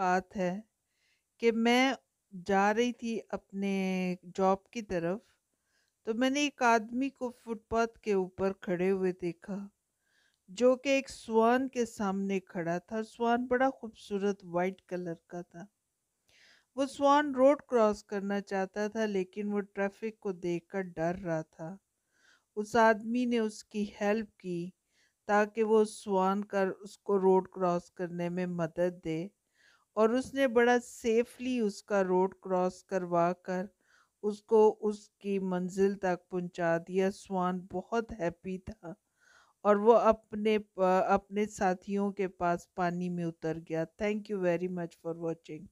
बात है कि मैं जा रही थी अपने जॉब की तरफ तो मैंने एक आदमी को फुटपाथ के ऊपर खड़े हुए देखा जो कि एक स्वान के सामने खड़ा था स्वान बड़ा खूबसूरत वाइट कलर का था वो स्वान रोड क्रॉस करना चाहता था लेकिन वो ट्रैफिक को देखकर डर रहा था उस आदमी ने उसकी हेल्प की ताकि वो स्वान कर उसको रोड क्रॉस करने में मदद दे और उसने बड़ा सेफली उसका रोड क्रॉस करवा कर उसको उसकी मंजिल तक पहुंचा दिया स्वान बहुत हैप्पी था और वो अपने अपने साथियों के पास पानी में उतर गया thank you very much for watching